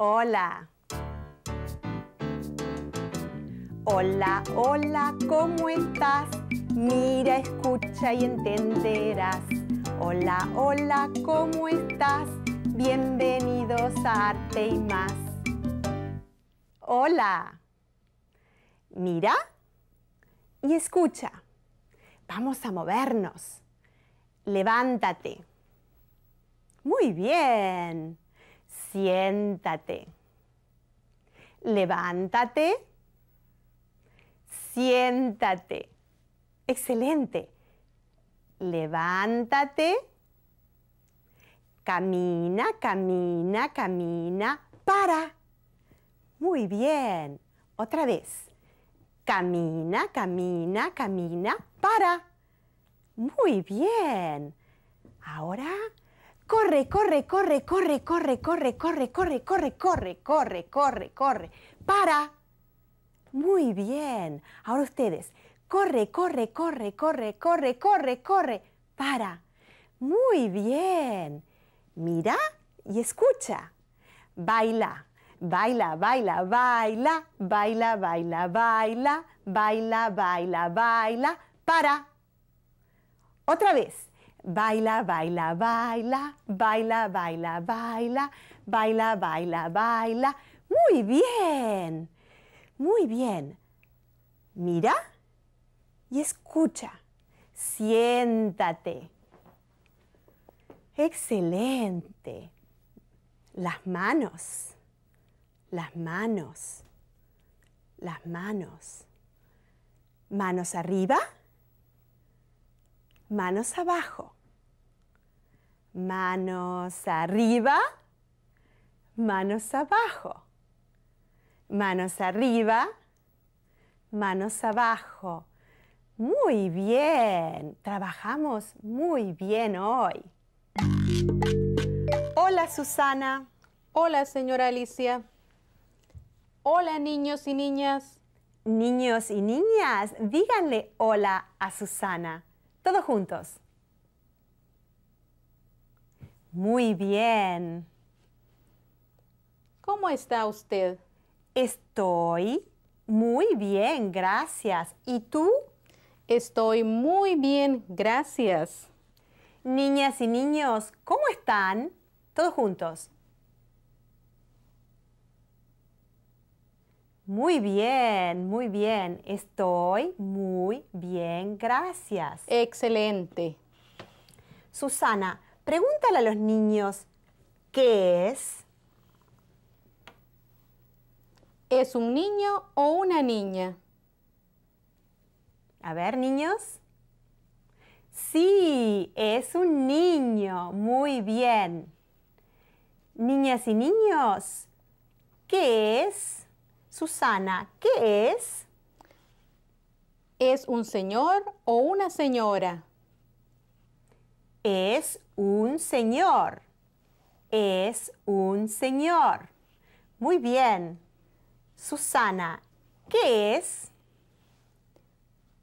Hola. Hola, hola, ¿cómo estás? Mira, escucha y entenderás. Hola, hola, ¿cómo estás? Bienvenidos a Arte y más. Hola. Mira y escucha. Vamos a movernos. Levántate. Muy bien siéntate. Levántate, siéntate. Excelente. Levántate, camina, camina, camina, para. Muy bien. Otra vez. Camina, camina, camina, para. Muy bien. Ahora Corre, corre, corre, corre, corre, corre, corre, corre, corre, corre, corre, corre, corre. Para. Muy bien. Ahora ustedes. Corre, corre, corre, corre, corre, corre, corre. Para. Muy bien. Mira y escucha. Baila. Baila, baila, baila, baila, baila, baila, baila, baila, baila, para. Otra vez. Baila, baila, baila, baila, baila, baila, baila, baila, baila. Muy bien, muy bien. Mira y escucha. Siéntate. Excelente. Las manos, las manos, las manos. Manos arriba, manos abajo Manos arriba, manos abajo. Manos arriba, manos abajo. Muy bien, trabajamos muy bien hoy. Hola Susana. Hola señora Alicia. Hola niños y niñas. Niños y niñas, díganle hola a Susana. Todos juntos. Muy bien. ¿Cómo está usted? Estoy muy bien, gracias. ¿Y tú? Estoy muy bien, gracias. Niñas y niños, ¿cómo están? Todos juntos. Muy bien, muy bien. Estoy muy bien, gracias. Excelente. Susana, Pregúntale a los niños, ¿qué es? ¿Es un niño o una niña? A ver, niños. Sí, es un niño. Muy bien. Niñas y niños, ¿qué es? Susana, ¿qué es? ¿Es un señor o una señora? Es un señor. Es un señor. Muy bien. Susana, ¿qué es?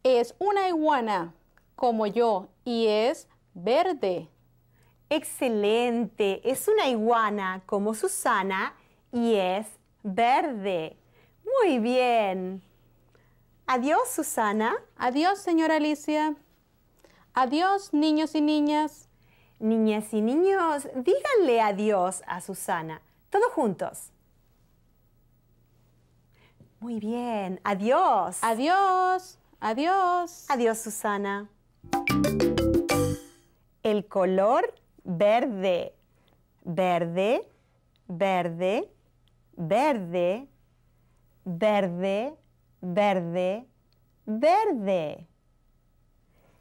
Es una iguana, como yo, y es verde. Excelente. Es una iguana, como Susana, y es verde. Muy bien. Adiós, Susana. Adiós, señora Alicia. Adiós, niños y niñas. Niñas y niños, díganle adiós a Susana. Todos juntos. Muy bien, adiós. Adiós, adiós. Adiós, Susana. El color verde. Verde, verde, verde, verde, verde, verde.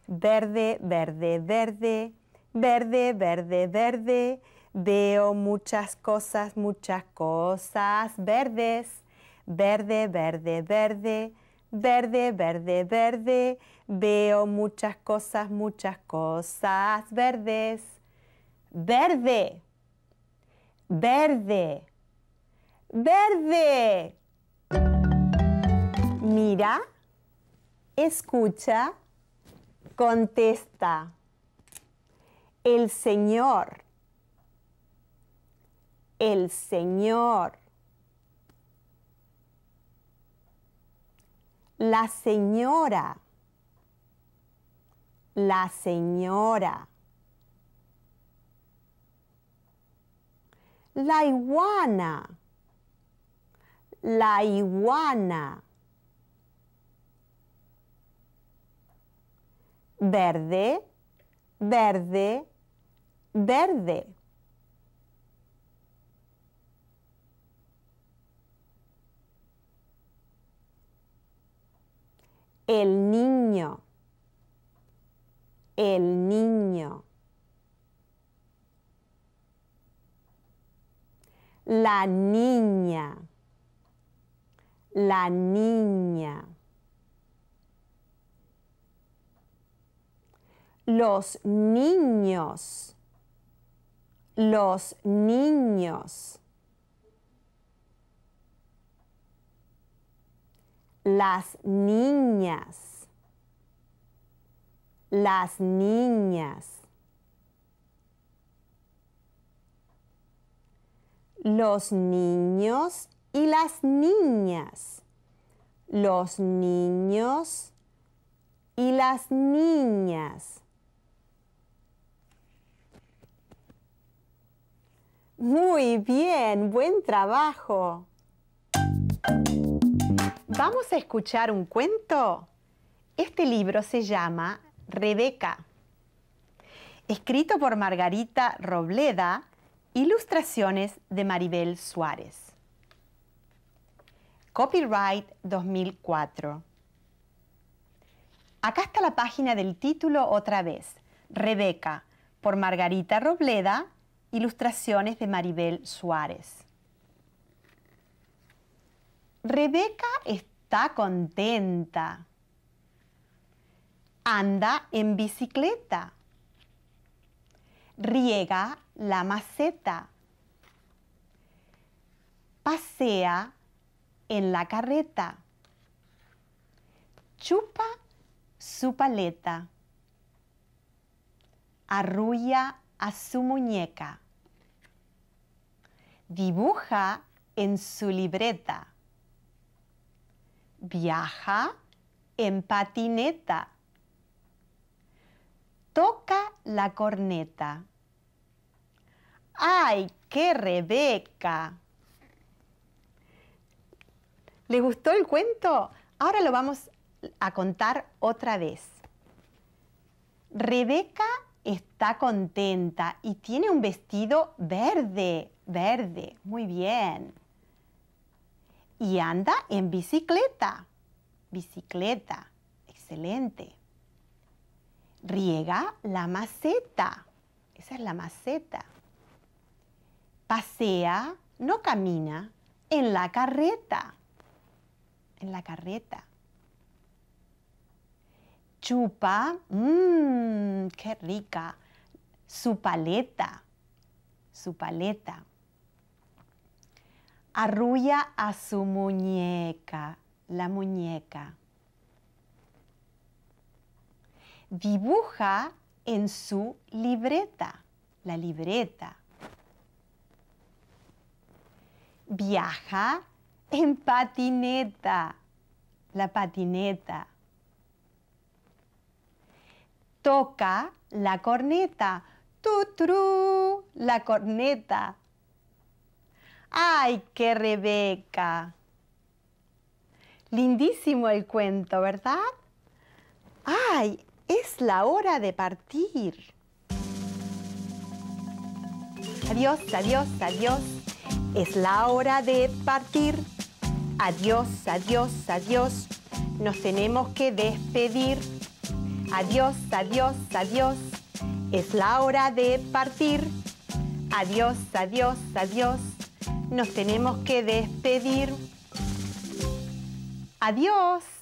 Verde, verde, verde, verde, verde, verde. Veo muchas cosas, muchas cosas verdes. Verde, verde, verde, verde, verde, verde. Veo muchas cosas, muchas cosas verdes. Verde, verde, verde. Mira, escucha Contesta, el Señor, el Señor, la señora, la señora, la iguana, la iguana. verde, verde, verde. El niño, el niño. La niña, la niña. los niños, los niños. Las niñas, las niñas. Los niños y las niñas. Los niños y las niñas. Muy bien, buen trabajo. Vamos a escuchar un cuento. Este libro se llama Rebeca. Escrito por Margarita Robleda, ilustraciones de Maribel Suárez. Copyright 2004. Acá está la página del título otra vez. Rebeca, por Margarita Robleda, Ilustraciones de Maribel Suárez. Rebeca está contenta. Anda en bicicleta. Riega la maceta. Pasea en la carreta. Chupa su paleta. Arrulla a su muñeca dibuja en su libreta. Viaja en patineta. Toca la corneta. ¡Ay, qué Rebeca! ¿Le gustó el cuento? Ahora lo vamos a contar otra vez. Rebeca está contenta y tiene un vestido verde. Verde, muy bien. Y anda en bicicleta. Bicicleta, excelente. Riega la maceta. Esa es la maceta. Pasea, no camina, en la carreta. En la carreta. Chupa, mmm, qué rica, su paleta, su paleta arrulla a su muñeca, la muñeca. Dibuja en su libreta, la libreta. Viaja en patineta, la patineta. Toca la corneta, tu-tru, la corneta. ¡Ay, qué Rebeca! Lindísimo el cuento, ¿verdad? ¡Ay, es la hora de partir! Adiós, adiós, adiós. Es la hora de partir. Adiós, adiós, adiós. Nos tenemos que despedir. Adiós, adiós, adiós. Es la hora de partir. Adiós, adiós, adiós nos tenemos que despedir. Adiós.